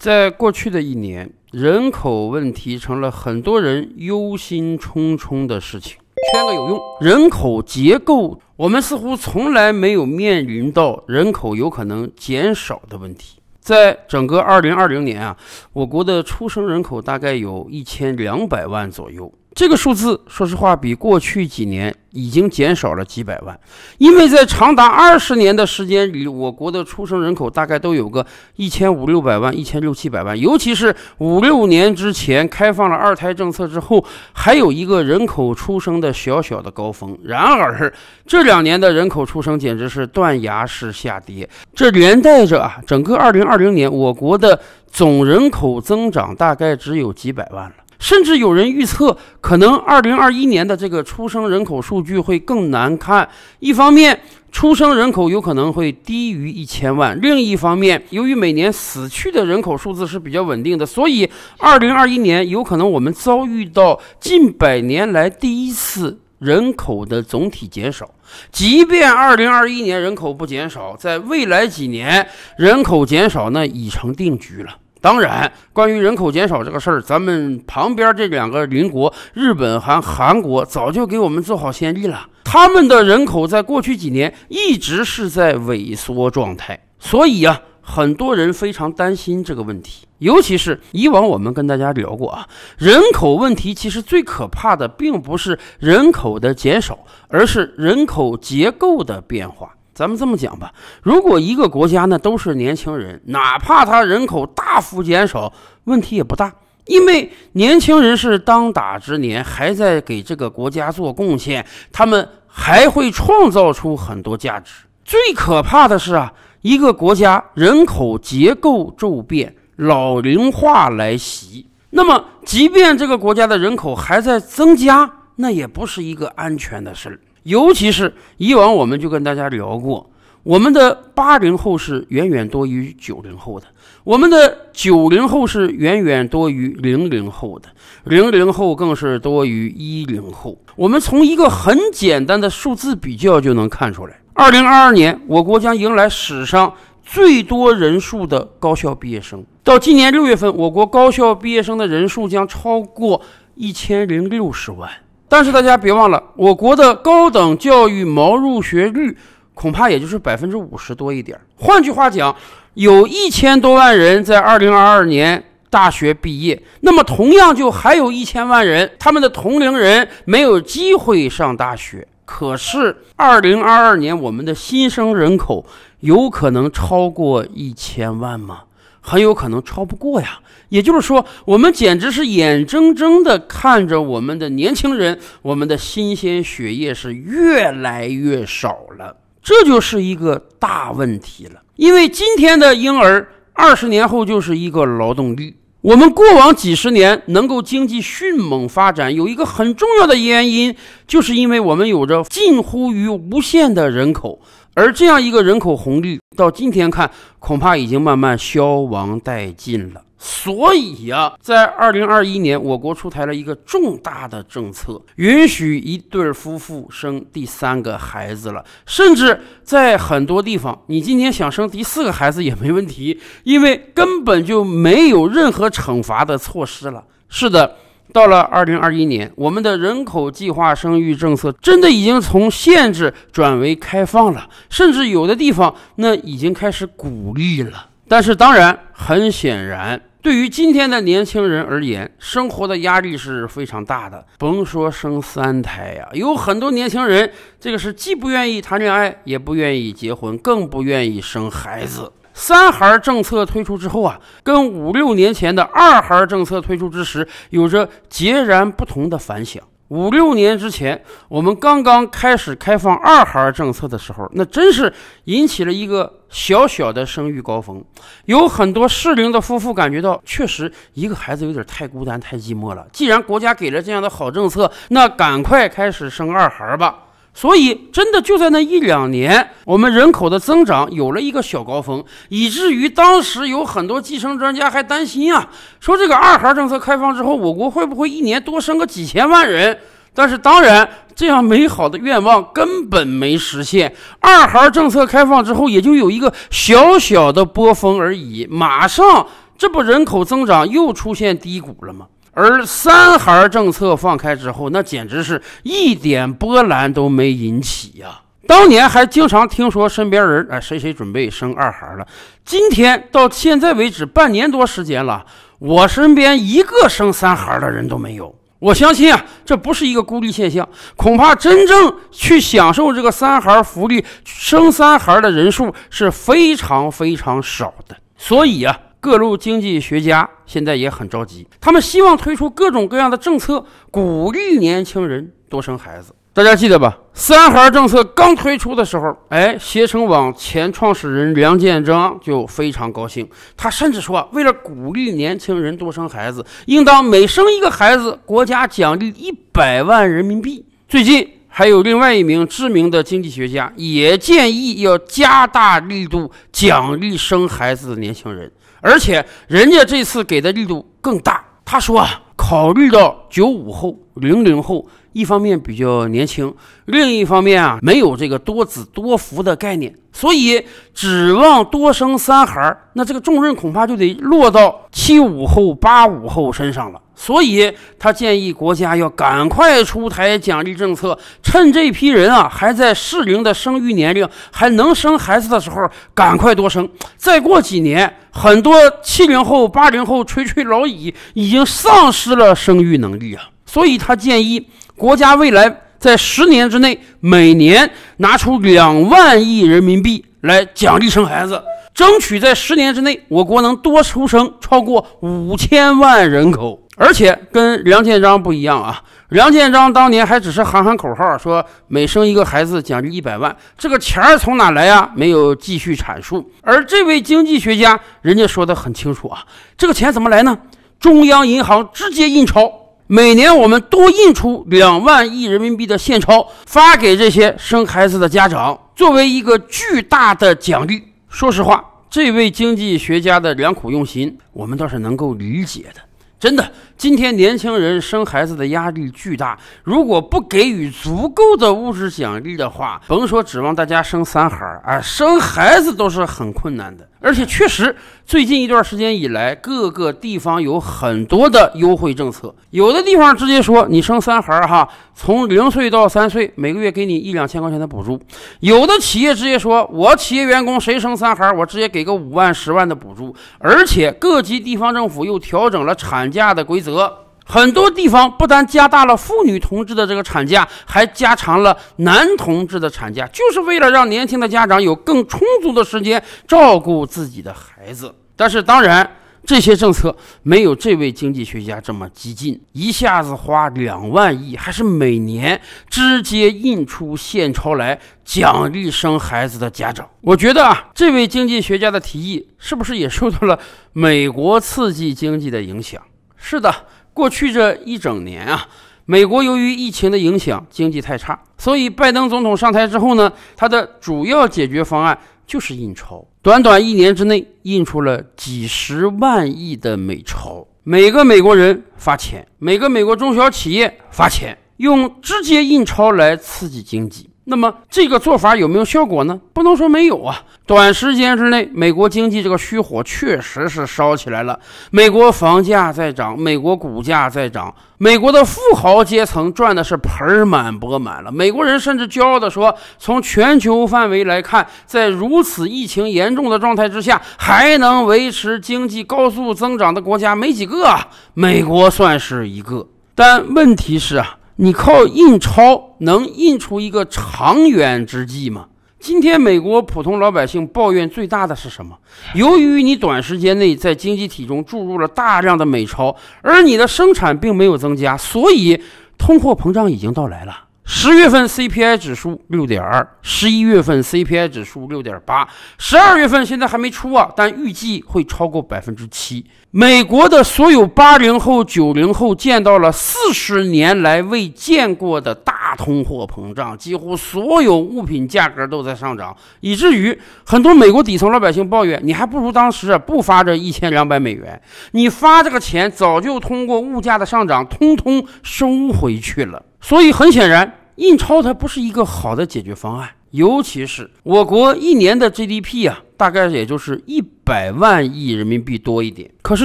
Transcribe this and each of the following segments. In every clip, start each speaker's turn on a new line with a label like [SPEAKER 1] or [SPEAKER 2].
[SPEAKER 1] 在过去的一年，人口问题成了很多人忧心忡忡的事情。圈个有用，人口结构，我们似乎从来没有面临到人口有可能减少的问题。在整个2020年啊，我国的出生人口大概有一千两百万左右。这个数字，说实话，比过去几年已经减少了几百万，因为在长达二十年的时间里，我国的出生人口大概都有个一千五六百万、一千六七百万，尤其是五六年之前开放了二胎政策之后，还有一个人口出生的小小的高峰。然而，这两年的人口出生简直是断崖式下跌，这连带着啊，整个二零二零年我国的总人口增长大概只有几百万了。甚至有人预测，可能二零二一年的这个出生人口数据会更难看。一方面，出生人口有可能会低于一千万；另一方面，由于每年死去的人口数字是比较稳定的，所以二零二一年有可能我们遭遇到近百年来第一次人口的总体减少。即便二零二一年人口不减少，在未来几年人口减少，那已成定局了。当然，关于人口减少这个事儿，咱们旁边这两个邻国，日本和韩国，早就给我们做好先例了。他们的人口在过去几年一直是在萎缩状态，所以啊，很多人非常担心这个问题。尤其是以往我们跟大家聊过啊，人口问题其实最可怕的，并不是人口的减少，而是人口结构的变化。咱们这么讲吧，如果一个国家呢都是年轻人，哪怕他人口大幅减少，问题也不大，因为年轻人是当打之年，还在给这个国家做贡献，他们还会创造出很多价值。最可怕的是啊，一个国家人口结构骤变，老龄化来袭，那么即便这个国家的人口还在增加，那也不是一个安全的事儿。尤其是以往，我们就跟大家聊过，我们的八零后是远远多于九零后的，我们的九零后是远远多于零零后的，零零后更是多于一零后。我们从一个很简单的数字比较就能看出来，二零二二年我国将迎来史上最多人数的高校毕业生。到今年六月份，我国高校毕业生的人数将超过一千零六十万。但是大家别忘了，我国的高等教育毛入学率恐怕也就是百分之五十多一点。换句话讲，有一千多万人在二零二二年大学毕业，那么同样就还有一千万人，他们的同龄人没有机会上大学。可是二零二二年我们的新生人口有可能超过一千万吗？很有可能超不过呀。也就是说，我们简直是眼睁睁地看着我们的年轻人，我们的新鲜血液是越来越少了。这就是一个大问题了。因为今天的婴儿，二十年后就是一个劳动力。我们过往几十年能够经济迅猛发展，有一个很重要的原因，就是因为我们有着近乎于无限的人口。而这样一个人口红利，到今天看，恐怕已经慢慢消亡殆尽了。所以呀，在二零二一年，我国出台了一个重大的政策，允许一对夫妇生第三个孩子了。甚至在很多地方，你今天想生第四个孩子也没问题，因为根本就没有任何惩罚的措施了。是的，到了二零二一年，我们的人口计划生育政策真的已经从限制转为开放了，甚至有的地方那已经开始鼓励了。但是，当然，很显然。对于今天的年轻人而言，生活的压力是非常大的。甭说生三胎呀，有很多年轻人，这个是既不愿意谈恋爱，也不愿意结婚，更不愿意生孩子。三孩政策推出之后啊，跟五六年前的二孩政策推出之时，有着截然不同的反响。五六年之前，我们刚刚开始开放二孩政策的时候，那真是引起了一个小小的生育高峰。有很多适龄的夫妇感觉到，确实一个孩子有点太孤单、太寂寞了。既然国家给了这样的好政策，那赶快开始生二孩吧。所以，真的就在那一两年，我们人口的增长有了一个小高峰，以至于当时有很多计生专家还担心啊，说这个二孩政策开放之后，我国会不会一年多生个几千万人？但是，当然，这样美好的愿望根本没实现。二孩政策开放之后，也就有一个小小的波峰而已，马上这不人口增长又出现低谷了吗？而三孩政策放开之后，那简直是一点波澜都没引起呀！当年还经常听说身边人哎谁谁准备生二孩了，今天到现在为止半年多时间了，我身边一个生三孩的人都没有。我相信啊，这不是一个孤立现象，恐怕真正去享受这个三孩福利、生三孩的人数是非常非常少的。所以啊。各路经济学家现在也很着急，他们希望推出各种各样的政策，鼓励年轻人多生孩子。大家记得吧？三孩政策刚推出的时候，哎，携程网前创始人梁建章就非常高兴，他甚至说，为了鼓励年轻人多生孩子，应当每生一个孩子，国家奖励一百万人民币。最近，还有另外一名知名的经济学家也建议要加大力度奖励生孩子的年轻人。而且人家这次给的力度更大。他说啊，考虑到九五后、零零后一方面比较年轻，另一方面啊没有这个多子多福的概念，所以指望多生三孩儿，那这个重任恐怕就得落到七五后、八五后身上了。所以他建议国家要赶快出台奖励政策，趁这批人啊还在适龄的生育年龄，还能生孩子的时候，赶快多生。再过几年，很多七零后、八零后垂垂老矣，已经丧失了生育能力啊。所以他建议国家未来在十年之内，每年拿出两万亿人民币来奖励生孩子，争取在十年之内，我国能多出生超过五千万人口。而且跟梁建章不一样啊，梁建章当年还只是喊喊口号，说每生一个孩子奖励一百万，这个钱儿从哪来呀？没有继续阐述。而这位经济学家，人家说得很清楚啊，这个钱怎么来呢？中央银行直接印钞，每年我们多印出两万亿人民币的现钞，发给这些生孩子的家长，作为一个巨大的奖励。说实话，这位经济学家的良苦用心，我们倒是能够理解的，真的。今天年轻人生孩子的压力巨大，如果不给予足够的物质奖励的话，甭说指望大家生三孩儿，生孩子都是很困难的。而且确实，最近一段时间以来，各个地方有很多的优惠政策，有的地方直接说你生三孩儿哈，从零岁到三岁，每个月给你一两千块钱的补助；有的企业直接说，我企业员工谁生三孩儿，我直接给个五万、十万的补助。而且各级地方政府又调整了产假的规则。得很多地方不但加大了妇女同志的这个产假，还加长了男同志的产假，就是为了让年轻的家长有更充足的时间照顾自己的孩子。但是当然，这些政策没有这位经济学家这么激进，一下子花两万亿，还是每年直接印出现钞来奖励生孩子的家长。我觉得啊，这位经济学家的提议是不是也受到了美国刺激经济的影响？是的，过去这一整年啊，美国由于疫情的影响，经济太差，所以拜登总统上台之后呢，他的主要解决方案就是印钞，短短一年之内印出了几十万亿的美钞，每个美国人发钱，每个美国中小企业发钱，用直接印钞来刺激经济。那么这个做法有没有效果呢？不能说没有啊。短时间之内，美国经济这个虚火确实是烧起来了。美国房价在涨，美国股价在涨，美国的富豪阶层赚的是盆满钵满了。美国人甚至骄傲地说：“从全球范围来看，在如此疫情严重的状态之下，还能维持经济高速增长的国家没几个，美国算是一个。”但问题是啊。你靠印钞能印出一个长远之计吗？今天美国普通老百姓抱怨最大的是什么？由于你短时间内在经济体中注入了大量的美钞，而你的生产并没有增加，所以通货膨胀已经到来了。十月份 CPI 指数六点二，十一月份 CPI 指数六点八，十二月份现在还没出啊，但预计会超过百分之七。美国的所有八零后、九零后见到了四十年来未见过的大通货膨胀，几乎所有物品价格都在上涨，以至于很多美国底层老百姓抱怨：你还不如当时不发这一千两百美元，你发这个钱早就通过物价的上涨通通收回去了。所以很显然。印钞它不是一个好的解决方案，尤其是我国一年的 GDP 啊，大概也就是一百万亿人民币多一点。可是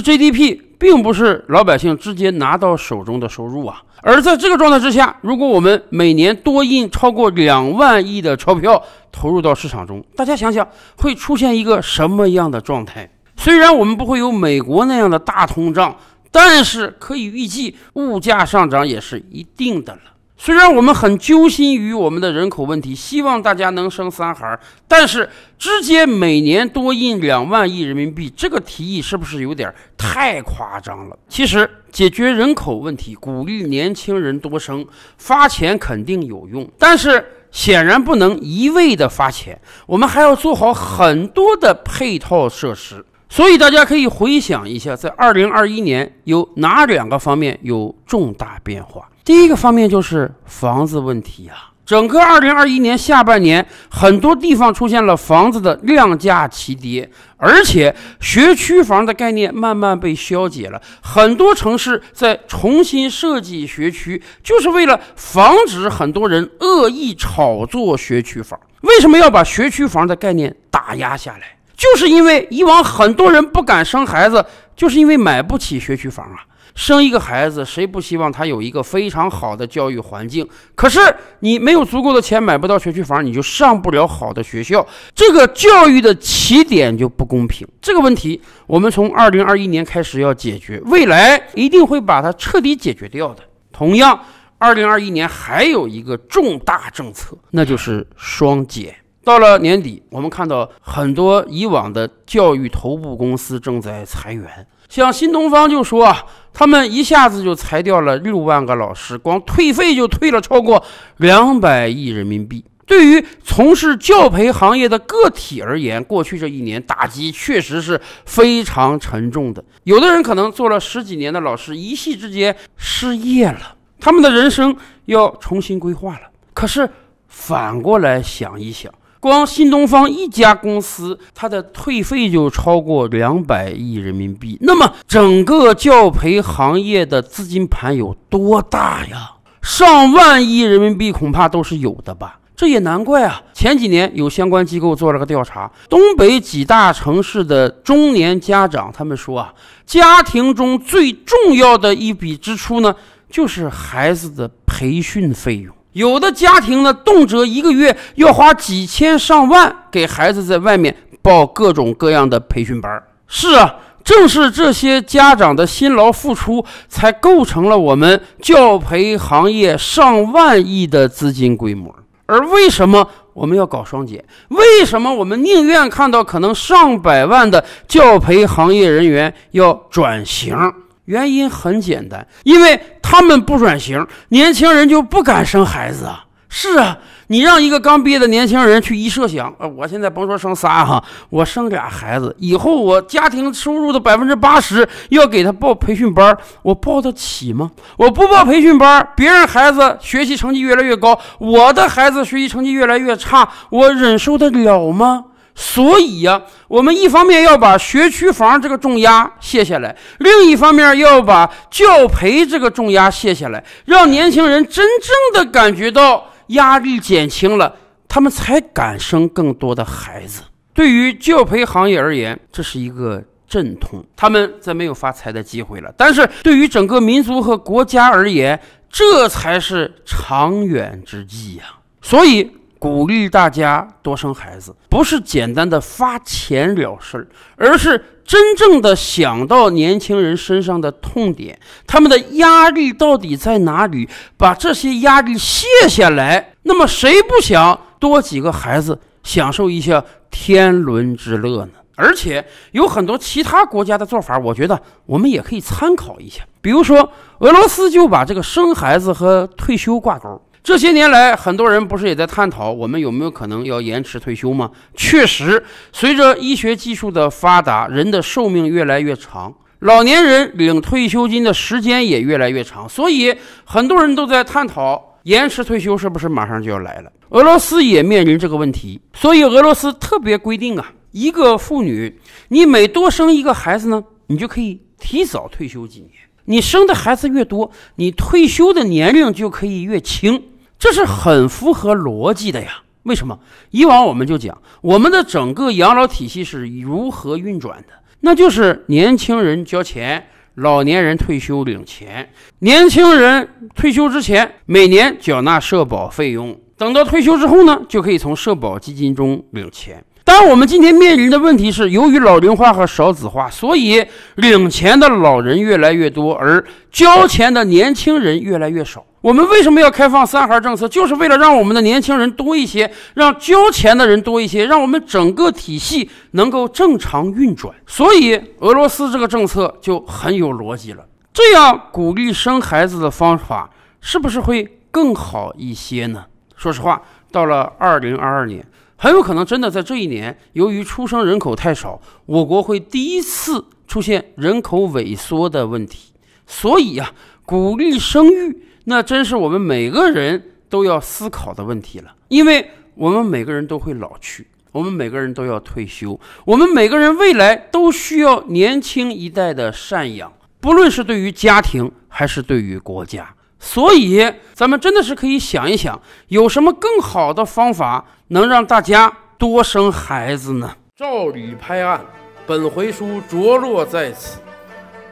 [SPEAKER 1] GDP 并不是老百姓直接拿到手中的收入啊。而在这个状态之下，如果我们每年多印超过两万亿的钞票投入到市场中，大家想想会出现一个什么样的状态？虽然我们不会有美国那样的大通胀，但是可以预计物价上涨也是一定的了。虽然我们很揪心于我们的人口问题，希望大家能生三孩，但是直接每年多印两万亿人民币，这个提议是不是有点太夸张了？其实解决人口问题，鼓励年轻人多生，发钱肯定有用，但是显然不能一味的发钱，我们还要做好很多的配套设施。所以大家可以回想一下，在二零二一年有哪两个方面有重大变化？第一个方面就是房子问题呀，整个二零二一年下半年，很多地方出现了房子的量价齐跌，而且学区房的概念慢慢被消解了。很多城市在重新设计学区，就是为了防止很多人恶意炒作学区房。为什么要把学区房的概念打压下来？就是因为以往很多人不敢生孩子。就是因为买不起学区房啊！生一个孩子，谁不希望他有一个非常好的教育环境？可是你没有足够的钱买不到学区房，你就上不了好的学校，这个教育的起点就不公平。这个问题，我们从二零二一年开始要解决，未来一定会把它彻底解决掉的。同样，二零二一年还有一个重大政策，那就是双减。到了年底，我们看到很多以往的教育头部公司正在裁员，像新东方就说啊，他们一下子就裁掉了六万个老师，光退费就退了超过两百亿人民币。对于从事教培行业的个体而言，过去这一年打击确实是非常沉重的。有的人可能做了十几年的老师，一夕之间失业了，他们的人生要重新规划了。可是反过来想一想。光新东方一家公司，它的退费就超过两百亿人民币。那么，整个教培行业的资金盘有多大呀？上万亿人民币恐怕都是有的吧？这也难怪啊！前几年有相关机构做了个调查，东北几大城市的中年家长，他们说啊，家庭中最重要的一笔支出呢，就是孩子的培训费用。有的家庭呢，动辄一个月要花几千上万给孩子在外面报各种各样的培训班儿。是啊，正是这些家长的辛劳付出，才构成了我们教培行业上万亿的资金规模。而为什么我们要搞双减？为什么我们宁愿看到可能上百万的教培行业人员要转型？原因很简单，因为他们不转型，年轻人就不敢生孩子啊。是啊，你让一个刚毕业的年轻人去一设想啊，我现在甭说生仨哈，我生俩孩子，以后我家庭收入的百分之八十要给他报培训班，我报得起吗？我不报培训班，别人孩子学习成绩越来越高，我的孩子学习成绩越来越差，我忍受得了吗？所以呀，我们一方面要把学区房这个重压卸下来，另一方面要把教培这个重压卸下来，让年轻人真正的感觉到压力减轻了，他们才敢生更多的孩子。对于教培行业而言，这是一个阵痛，他们在没有发财的机会了。但是，对于整个民族和国家而言，这才是长远之计呀。所以。鼓励大家多生孩子，不是简单的发钱了事儿，而是真正的想到年轻人身上的痛点，他们的压力到底在哪里？把这些压力卸下来，那么谁不想多几个孩子，享受一下天伦之乐呢？而且有很多其他国家的做法，我觉得我们也可以参考一下，比如说俄罗斯就把这个生孩子和退休挂钩。这些年来，很多人不是也在探讨我们有没有可能要延迟退休吗？确实，随着医学技术的发达，人的寿命越来越长，老年人领退休金的时间也越来越长。所以，很多人都在探讨延迟退休是不是马上就要来了。俄罗斯也面临这个问题，所以俄罗斯特别规定啊，一个妇女你每多生一个孩子呢，你就可以提早退休几年。你生的孩子越多，你退休的年龄就可以越轻。这是很符合逻辑的呀？为什么？以往我们就讲我们的整个养老体系是如何运转的，那就是年轻人交钱，老年人退休领钱。年轻人退休之前每年缴纳社保费用，等到退休之后呢，就可以从社保基金中领钱。但我们今天面临的问题是，由于老龄化和少子化，所以领钱的老人越来越多，而交钱的年轻人越来越少。我们为什么要开放三孩政策？就是为了让我们的年轻人多一些，让交钱的人多一些，让我们整个体系能够正常运转。所以，俄罗斯这个政策就很有逻辑了。这样鼓励生孩子的方法，是不是会更好一些呢？说实话，到了二零二二年，很有可能真的在这一年，由于出生人口太少，我国会第一次出现人口萎缩的问题。所以呀，鼓励生育。那真是我们每个人都要思考的问题了，因为我们每个人都会老去，我们每个人都要退休，我们每个人未来都需要年轻一代的赡养，不论是对于家庭还是对于国家。所以，咱们真的是可以想一想，有什么更好的方法能让大家多生孩子呢？照里拍案，本回书着落在此。